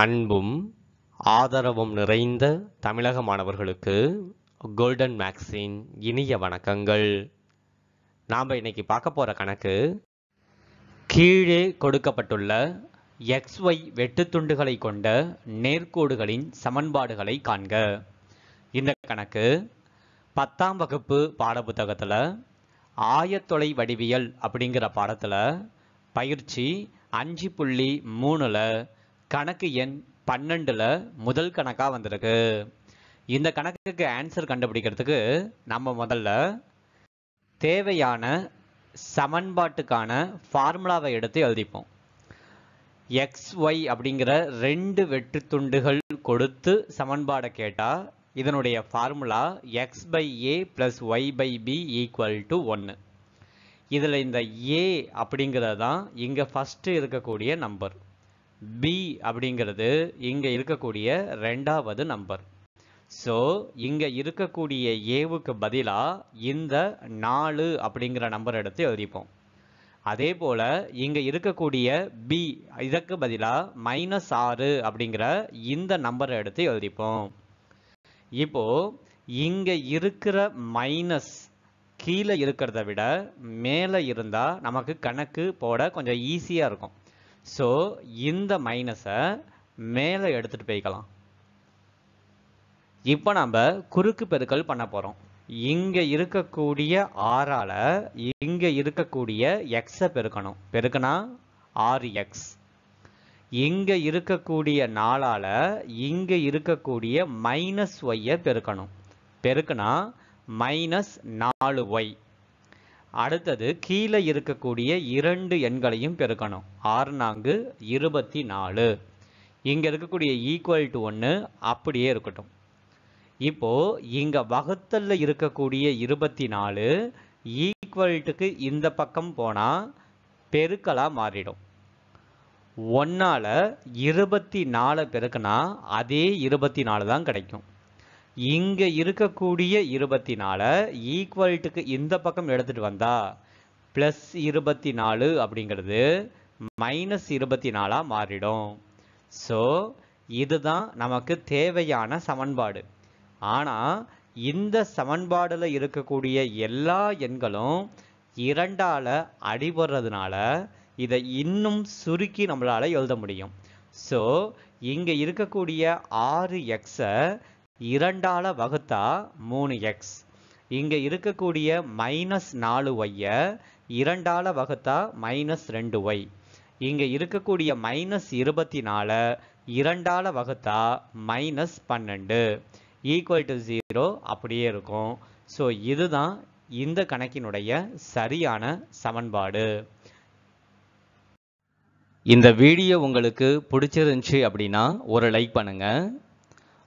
அன்பும் ஆதரவும் நிறைந்த தமிழக மாணவர்களுக்கு கோல்டன் மேக்ஸின் இனிய வணக்கங்கள் நாம் இன்னைக்கு பார்க்க போகிற கணக்கு கீழே கொடுக்கப்பட்டுள்ள எக்ஸ் எக்ஸ்ஒய் வெட்டுத்துண்டுகளை கொண்ட நேர்கோடுகளின் சமன்பாடுகளை காண்க இந்த கணக்கு பத்தாம் வகுப்பு பாடப்புத்தகத்தில் ஆயத்தொலை வடிவியல் அப்படிங்கிற பாடத்தில் பயிற்சி அஞ்சு புள்ளி மூணில் கணக்கு எண் பன்னெண்டில் முதல் கணக்காக வந்திருக்கு இந்த கணக்குக்கு ஆன்சர் கண்டுபிடிக்கிறதுக்கு நம்ம முதல்ல தேவையான சமன்பாட்டுக்கான ஃபார்முலாவை எடுத்து எழுதிப்போம் எக்ஸ் ஒய் அப்படிங்கிற ரெண்டு வெற்று துண்டுகள் கொடுத்து சமன்பாடை கேட்டால் இதனுடைய formula x by A plus y by B equal to ஒன்று இதில் இந்த ஏ அப்படிங்கிறது தான் இங்கே ஃபஸ்ட்டு இருக்கக்கூடிய நம்பர் பி அப்படிங்கிறது இங்கே இருக்கக்கூடிய ரெண்டாவது நம்பர் ஸோ இங்கே இருக்கக்கூடிய ஏவுக்கு பதிலாக இந்த நாலு அப்படிங்கிற நம்பர் எடுத்து எழுதிப்போம் அதே போல் இங்கே இருக்கக்கூடிய பி இதற்கு பதிலாக மைனஸ் ஆறு அப்படிங்கிற இந்த நம்பரை எடுத்து எழுதிப்போம் இப்போது இங்கே இருக்கிற மைனஸ் கீழே இருக்கிறத விட மேலே இருந்தால் நமக்கு கணக்கு போட கொஞ்சம் ஈஸியாக இருக்கும் ஸோ இந்த மைனஸை மேலே எடுத்துகிட்டு போய்க்கலாம் இப்போ நம்ம குறுக்கு பெருக்கல் பண்ண போகிறோம் இங்கே இருக்கக்கூடிய ஆறால் இங்கே இருக்கக்கூடிய எக்ஸை பெருக்கணும் பெருக்கணா ஆறு எக்ஸ் இங்கே இருக்கக்கூடிய நாளால் இங்கே இருக்கக்கூடிய மைனஸ் ஒய்யை பெருக்கணும் பெருக்கணா மைனஸ் நாலு ஒய் அடுத்தது கீழே இருக்கக்கூடிய இரண்டு எண்களையும் பெருக்கணும் ஆறு நான்கு இருபத்தி நாலு இங்கே இருக்கக்கூடிய ஈக்குவல் டு ஒன்று அப்படியே இருக்கட்டும் இப்போது இங்கே வகுத்தலில் இருக்கக்கூடிய இருபத்தி நாலு ஈக்குவல்ட்டுக்கு இந்த பக்கம் போனால் பெருக்கலாக மாறிடும் ஒன்றால் இருபத்தி நாலு பெருக்கினா அதே இருபத்தி நாலு தான் கிடைக்கும் இங்கே இருக்கக்கூடிய இருபத்தி நாலு ஈக்குவல்ட்டுக்கு இந்த பக்கம் எடுத்துகிட்டு வந்தா ப்ளஸ் இருபத்தி நாலு அப்படிங்கிறது மைனஸ் இருபத்தி நாலா மாறிடும் ஸோ இதுதான் நமக்கு தேவையான சமன்பாடு ஆனால் இந்த சமன்பாடில் இருக்கக்கூடிய எல்லா எண்களும் இரண்டால் அடிபடுறதுனால இதை இன்னும் சுருக்கி நம்மளால் எழுத முடியும் ஸோ இங்கே இருக்கக்கூடிய ஆறு எக்ஸை இரண்டால வகுத்தா மூணு எக்ஸ் இங்கே இருக்கக்கூடிய மைனஸ் நாலு ஒய்யை இரண்டால வகுத்தா மைனஸ் ரெண்டு ஒய் இங்கே இருக்கக்கூடிய மைனஸ் இருபத்தி நாலு இரண்டால வகுத்தா மைனஸ் பன்னெண்டு ஈக்குவல் டு ஜீரோ அப்படியே இருக்கும் ஸோ இதுதான் இந்த கணக்கினுடைய சரியான சமன்பாடு இந்த வீடியோ உங்களுக்கு பிடிச்சிருந்துச்சு அப்படின்னா ஒரு லைக் பண்ணுங்கள்